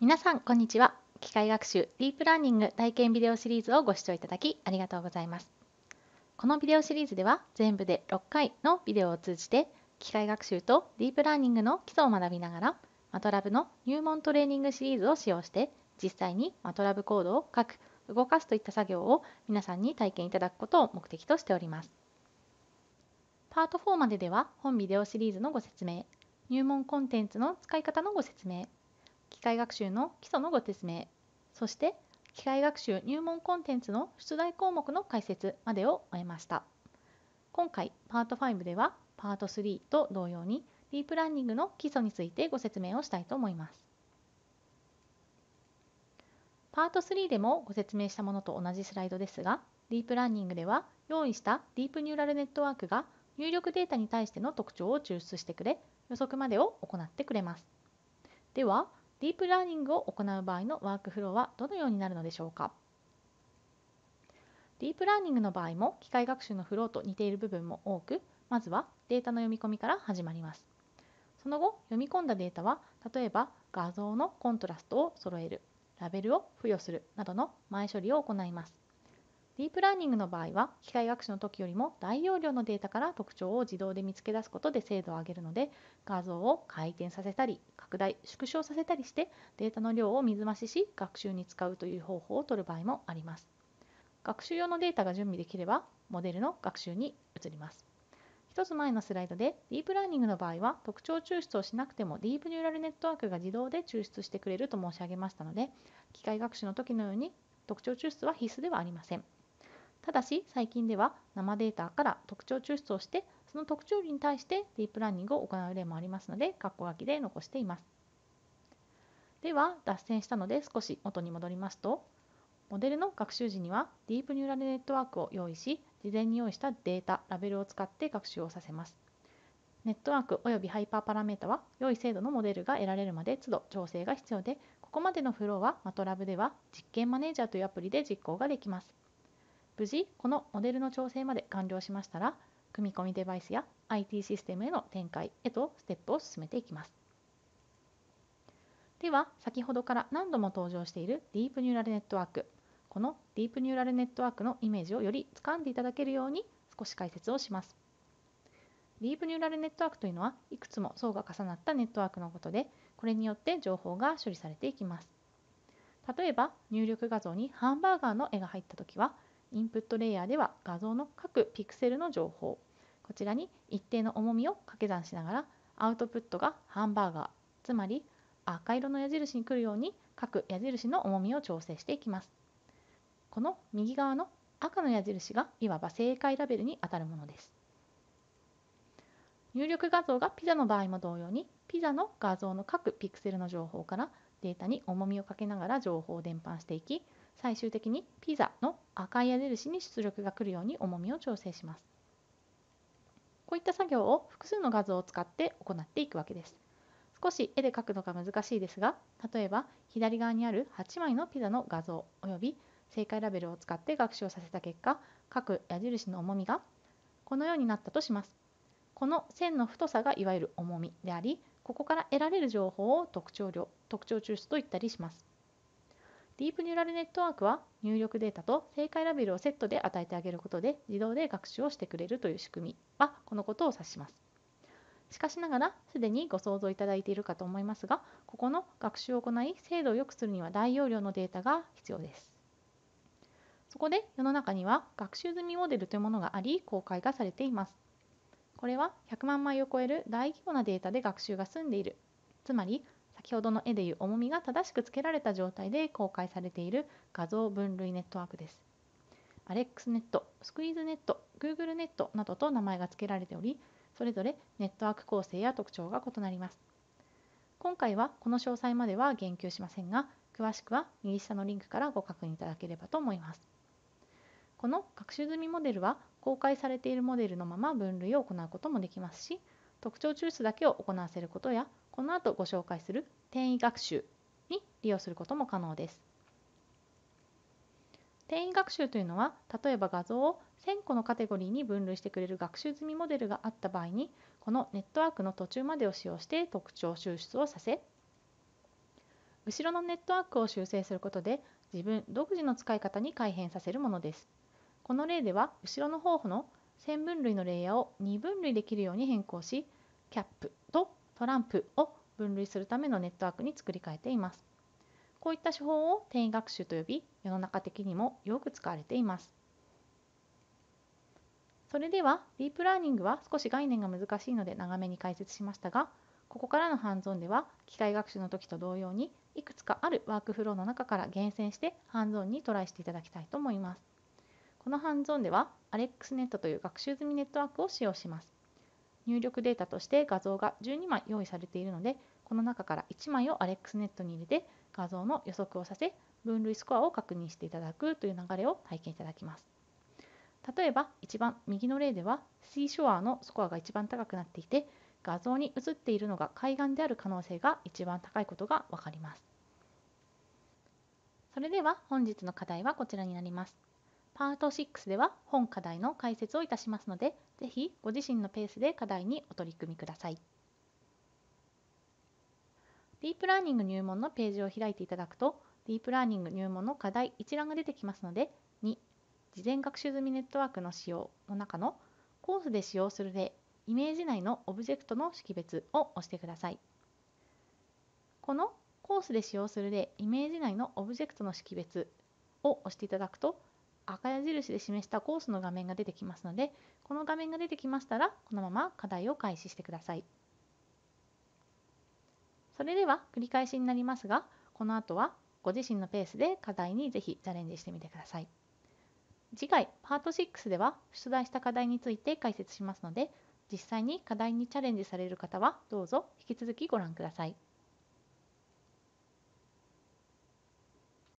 皆さんこんにちは機械学習ディープラーニング体験ビデオシリーズをご視聴いただきありがとうございますこのビデオシリーズでは全部で6回のビデオを通じて機械学習とディープラーニングの基礎を学びながら MATLAB の入門トレーニングシリーズを使用して実際に MATLAB コードを書く動かすといった作業を皆さんに体験いただくことを目的としておりますパート4まででは本ビデオシリーズのご説明入門コンテンツの使い方のご説明機械学習の基礎のご説明そして機械学習入門コンテンツの出題項目の解説までを終えました今回パート5ではパート3と同様にディープランニングの基礎についてご説明をしたいと思いますパート3でもご説明したものと同じスライドですがディープランニングでは用意したディープニューラルネットワークが入力データに対しての特徴を抽出してくれ予測までを行ってくれますではディープラーニングを行う場合のワークフローはどのようになるのでしょうかディープラーニングの場合も機械学習のフローと似ている部分も多くまずはデータの読み込みから始まりますその後読み込んだデータは例えば画像のコントラストを揃えるラベルを付与するなどの前処理を行いますディープラーニングの場合は機械学習の時よりも大容量のデータから特徴を自動で見つけ出すことで精度を上げるので画像を回転させたり拡大縮小させたりしてデータの量を水増しし学習に使うという方法を取る場合もあります学習用のデータが準備できればモデルの学習に移ります1つ前のスライドでディープラーニングの場合は特徴抽出をしなくてもディープニューラルネットワークが自動で抽出してくれると申し上げましたので機械学習の時のように特徴抽出は必須ではありませんただし最近では生データから特徴抽出をしてその特徴に対してディープラーニングを行う例もありますので括弧書きで残していますでは脱線したので少し元に戻りますとモデルの学習時にはディープニューラルネットワークを用意し事前に用意したデータラベルを使って学習をさせますネットワークおよびハイパーパラメータは良い精度のモデルが得られるまで都度調整が必要でここまでのフローはマトラブでは実験マネージャーというアプリで実行ができます無事このモデルの調整まで完了しましたら組み込みデバイスや IT システムへの展開へとステップを進めていきますでは先ほどから何度も登場しているディープニューラルネットワークこのディープニューラルネットワークのイメージをより掴んでいただけるように少し解説をしますディープニューラルネットワークというのはいくつも層が重なったネットワークのことでこれによって情報が処理されていきます例えば入力画像にハンバーガーの絵が入った時はインプットレイヤーでは画像の各ピクセルの情報こちらに一定の重みを掛け算しながらアウトプットがハンバーガーつまり赤色の矢印に来るように各矢印の重みを調整していきますこの右側の赤の矢印がいわば正解ラベルにあたるものです入力画像がピザの場合も同様にピザの画像の各ピクセルの情報からデータに重みをかけながら情報を伝播していき最終的にピザの赤い矢印に出力が来るように重みを調整します。こういった作業を複数の画像を使って行っていくわけです。少し絵で描くのが難しいですが、例えば左側にある8枚のピザの画像及び正解ラベルを使って学習をさせた結果、各矢印の重みがこのようになったとします。この線の太さがいわゆる重みであり、ここから得られる情報を特徴量、特徴抽出と言ったりします。ディープニューラルネットワークは入力データと正解ラベルをセットで与えてあげることで自動で学習をしてくれるという仕組みはこのことを指します。しかしながらすでにご想像いただいているかと思いますがここの学習を行い精度を良くするには大容量のデータが必要です。そこで世の中には学習済みモデルというものがあり公開がされています。これは100万枚を超える大規模なデータで学習が済んでいるつまり先ほどの絵でいう重みが正しくつけられた状態で公開されている画像分類ネットワークです。アレックスネット、スクイーズネット、Google ネットなどと名前が付けられており、それぞれネットワーク構成や特徴が異なります。今回はこの詳細までは言及しませんが、詳しくは右下のリンクからご確認いただければと思います。この学習済みモデルは公開されているモデルのまま分類を行うこともできますし、特徴抽出だけを行わせることやこの後ご紹介する転移学習に利用することも可能です。転移学習というのは例えば画像を1000個のカテゴリーに分類してくれる学習済みモデルがあった場合にこのネットワークの途中までを使用して特徴抽出をさせ後ろのネットワークを修正することで自分独自の使い方に改変させるものです。この例では後ろの方の線分類のレイヤーを2分類できるように変更し CAP トランプを分類するためのネットワークに作り変えています。こういった手法を転移学習と呼び、世の中的にもよく使われています。それでは、ディープラーニングは少し概念が難しいので長めに解説しましたが、ここからのハンズオンでは、機械学習の時と同様に、いくつかあるワークフローの中から厳選してハンズオンにトライしていただきたいと思います。このハンズオンでは、アレックスネットという学習済みネットワークを使用します。入力データとして画像が12枚用意されているのでこの中から1枚を AlexNet に入れて画像の予測をさせ分類スコアを確認していただくという流れを体験いただきます例えば一番右の例ではシーショアのスコアが一番高くなっていて画像に映っているのが海岸である可能性が一番高いことが分かりますそれでは本日の課題はこちらになりますパート6では本課題の解説をいたしますので、ぜひご自身のペースで課題にお取り組みください。ディープラーニング入門のページを開いていただくと、ディープラーニング入門の課題一覧が出てきますので、2、事前学習済みネットワークの使用の中のコースで使用する例、イメージ内のオブジェクトの識別を押してください。このコースで使用する例、イメージ内のオブジェクトの識別を押していただくと、赤矢印で示したコースの画面が出てきますのでこの画面が出てきましたらこのまま課題を開始してくださいそれでは繰り返しになりますがこの後はご自身のペースで課題にぜひチャレンジしてみてください次回パート6では出題した課題について解説しますので実際に課題にチャレンジされる方はどうぞ引き続きご覧ください。